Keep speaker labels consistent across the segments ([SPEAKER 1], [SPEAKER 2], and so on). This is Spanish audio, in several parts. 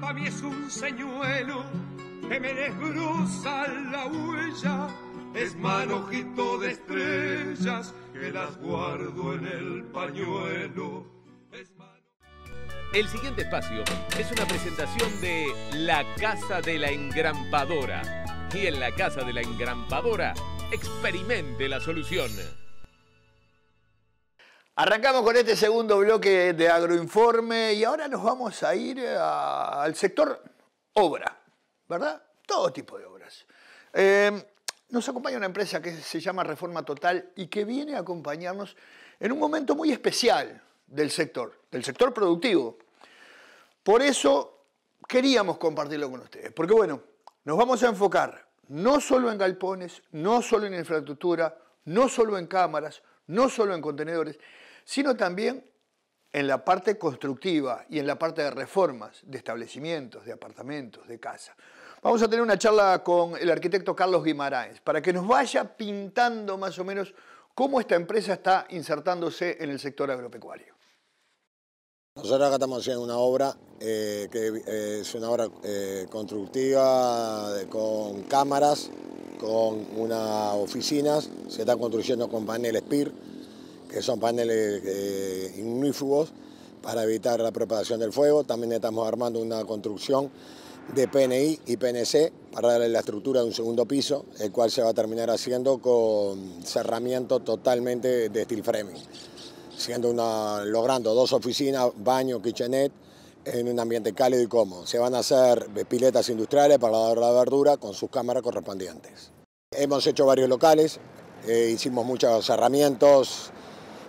[SPEAKER 1] para mí es un señuelo que me la huella. Es manojito de estrellas que las guardo en el pañuelo.
[SPEAKER 2] Es El siguiente espacio es una presentación de La Casa de la Engrampadora. Y en la Casa de la Engrampadora, experimente la solución.
[SPEAKER 3] Arrancamos con este segundo bloque de agroinforme y ahora nos vamos a ir eh, al sector obra, ¿verdad? Todo tipo de obras. Em, nos acompaña una empresa que se llama Reforma Total y que viene a acompañarnos en un momento muy especial del sector, del sector productivo. Por eso queríamos compartirlo con ustedes, porque bueno, nos vamos a enfocar no solo en galpones, no solo en infraestructura, no solo en cámaras, no solo en contenedores, sino también en la parte constructiva y en la parte de reformas de establecimientos, de apartamentos, de casa. Vamos a tener una charla con el arquitecto Carlos Guimaraes para que nos vaya pintando más o menos cómo esta empresa está insertándose en el sector agropecuario.
[SPEAKER 2] Nosotros acá estamos haciendo una obra eh, que eh, es una obra eh, constructiva con cámaras, con unas oficinas, se está construyendo con paneles PIR que son paneles eh, ignífugos para evitar la propagación del fuego. También estamos armando una construcción de PNI y PNC para darle la estructura de un segundo piso, el cual se va a terminar haciendo con cerramiento totalmente de steel framing, siendo una, logrando dos oficinas, baño, kitchenette, en un ambiente cálido y cómodo. Se van a hacer piletas industriales para dar la verdura con sus cámaras correspondientes. Hemos hecho varios locales, eh, hicimos muchos cerramientos,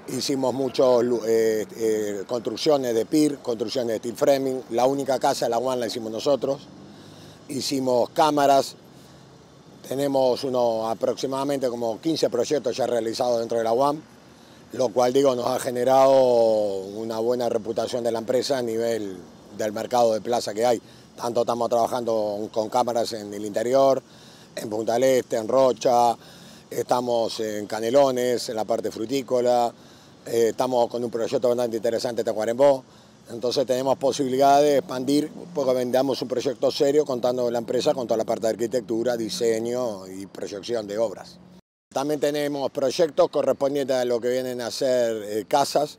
[SPEAKER 2] Hicimos muchas eh, eh, construcciones de PIR, construcciones de steel framing. La única casa, la UAM, la hicimos nosotros. Hicimos cámaras. Tenemos uno, aproximadamente como 15 proyectos ya realizados dentro de la UAM, lo cual digo nos ha generado una buena reputación de la empresa a nivel del mercado de plaza que hay. Tanto estamos trabajando con cámaras en el interior, en Punta del este, en Rocha, estamos en Canelones, en la parte frutícola, eh, estamos con un proyecto bastante interesante Tacuarembó, entonces tenemos posibilidad de expandir, porque vendamos un proyecto serio contando la empresa con toda la parte de arquitectura, diseño y proyección de obras. También tenemos proyectos correspondientes a lo que vienen a ser eh, casas,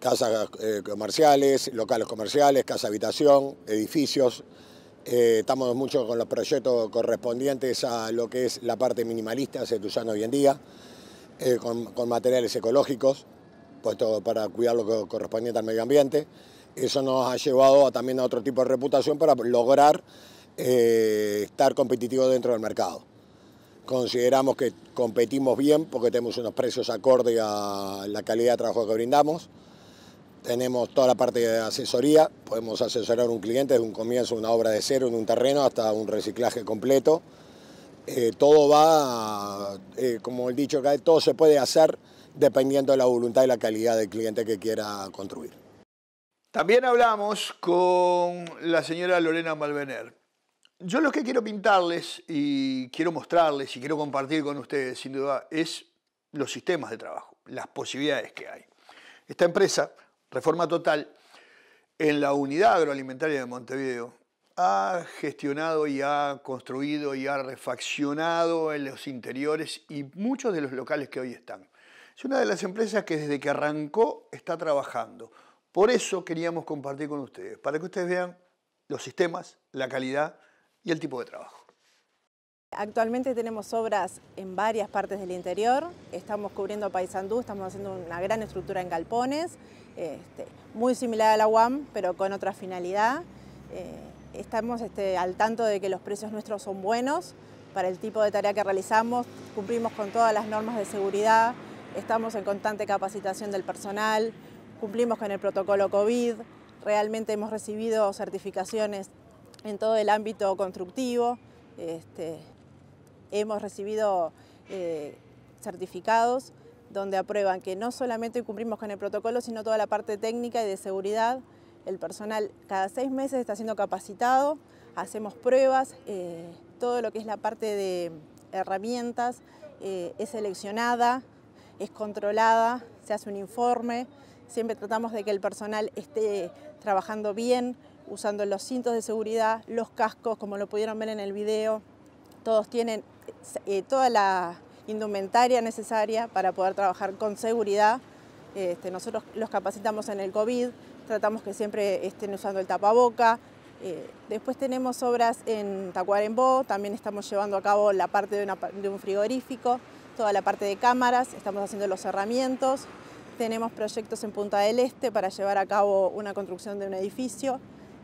[SPEAKER 2] casas eh, comerciales, locales comerciales, casa habitación, edificios. estamos mucho con los proyectos correspondientes a lo que es la parte minimalista, se hoy en día. Eh, con, materiales ecológicos, puesto para cuidar lo que correspondiente al medio ambiente. Eso nos ha llevado también a otro tipo de reputación para lograr eh, estar competitivos dentro del mercado. Consideramos que competimos bien porque tenemos unos precios acorde a la calidad de trabajo que brindamos. Tenemos toda la parte de asesoría, podemos asesorar a un cliente desde un comienzo, una obra de cero en un terreno hasta un reciclaje completo. Eh, todo va, eh, como el dicho acá, todo se puede hacer dependiendo de la voluntad y la calidad del cliente que quiera construir.
[SPEAKER 3] También hablamos con la señora Lorena Malvener. Yo lo que quiero pintarles y quiero mostrarles y quiero compartir con ustedes, sin duda, es los sistemas de trabajo, las posibilidades que hay. Esta empresa, Reforma Total, en la unidad agroalimentaria de Montevideo, ha gestionado y ha construido y ha refaccionado en los interiores y muchos de los locales que hoy están. Es una de las empresas que desde que arrancó está trabajando. Por eso queríamos compartir con ustedes, para que ustedes vean los sistemas, la calidad y el tipo de trabajo.
[SPEAKER 1] Actualmente tenemos obras en varias partes del interior, estamos cubriendo Paysandú, estamos haciendo una gran estructura en galpones, este, muy similar a la UAM, pero con otra finalidad. Eh, estamos este, al tanto de que los precios nuestros son buenos para el tipo de tarea que realizamos, cumplimos con todas las normas de seguridad, estamos en constante capacitación del personal, cumplimos con el protocolo COVID, realmente hemos recibido certificaciones en todo el ámbito constructivo, este, hemos recibido eh, certificados donde aprueban que no solamente cumplimos con el protocolo, sino toda la parte técnica y de seguridad el personal cada seis meses está siendo capacitado, hacemos pruebas, eh, todo lo que es la parte de herramientas eh, es seleccionada, es controlada, se hace un informe, siempre tratamos de que el personal esté trabajando bien, usando los cintos de seguridad, los cascos, como lo pudieron ver en el video, todos tienen eh, toda la indumentaria necesaria para poder trabajar con seguridad. Este, nosotros los capacitamos en el COVID, tratamos que siempre estén usando el tapaboca. Eh, después tenemos obras en Tacuarembó, también estamos llevando a cabo la parte de, un frigorífico, toda la parte de cámaras, estamos haciendo los cerramientos, tenemos proyectos en Punta del Este para llevar a cabo una construcción de un edificio.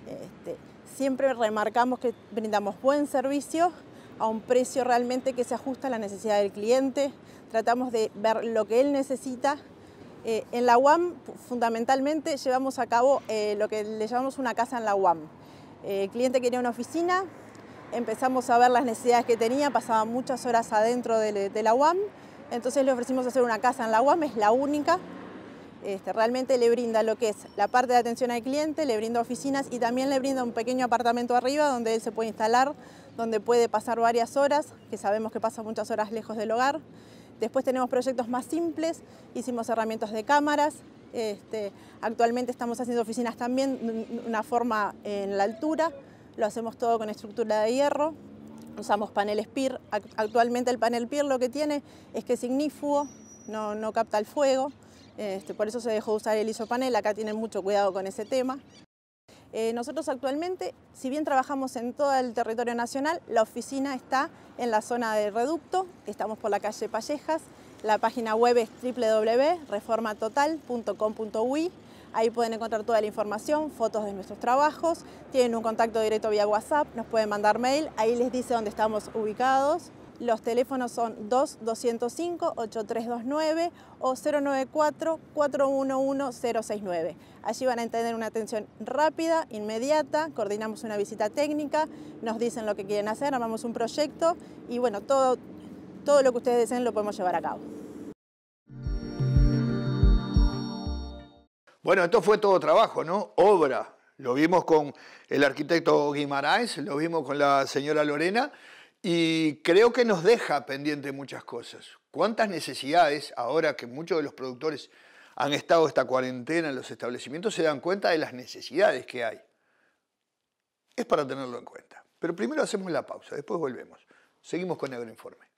[SPEAKER 1] Este, siempre remarcamos que brindamos buen servicio a un precio realmente que se ajusta a la necesidad del cliente. Tratamos de ver lo que él necesita eh, en la UAM, fundamentalmente, llevamos a cabo eh, lo que le llamamos una casa en la UAM. Eh, el cliente quería una oficina, empezamos a ver las necesidades que tenía, pasaba muchas horas adentro de, la UAM, entonces le ofrecimos hacer una casa en la UAM, es la única. Este, realmente le brinda lo que es la parte de atención al cliente, le brinda oficinas y también le brinda un pequeño apartamento arriba donde él se puede instalar, donde puede pasar varias horas, que sabemos que pasa muchas horas lejos del hogar. Después tenemos proyectos más simples, hicimos herramientas de cámaras, este, actualmente estamos haciendo oficinas también una forma eh, en la altura, lo hacemos todo con estructura de hierro, usamos paneles PIR. Actualmente el panel PIR lo que tiene es que es ignífugo, no, capta el fuego, este, por eso se dejó usar el isopanel, acá tienen mucho cuidado con ese tema. Eh, nosotros actualmente, si bien trabajamos en todo el territorio nacional, la oficina está en la zona de Reducto, estamos por la calle Pallejas, la página web es www.reformatotal.com.uy, ahí pueden encontrar toda la información, fotos de nuestros trabajos, tienen un contacto directo vía WhatsApp, nos pueden mandar mail, ahí les dice dónde estamos ubicados. Los teléfonos son 2-205-8329 o 094 411 Allí van a tener una atención rápida, inmediata, coordinamos una visita técnica, nos dicen lo que quieren hacer, armamos un proyecto y bueno, todo, todo lo que ustedes deseen lo podemos llevar a cabo.
[SPEAKER 3] Bueno, esto fue todo trabajo, ¿no? Obra. Lo vimos con el arquitecto Guimarães, lo vimos con la señora Lorena. Y creo que nos deja pendiente muchas cosas. ¿Cuántas necesidades, ahora que muchos de los productores han estado esta cuarentena en los establecimientos, se dan cuenta de las necesidades que hay? Es para tenerlo en cuenta. Pero primero hacemos la pausa, después volvemos. Seguimos con informe.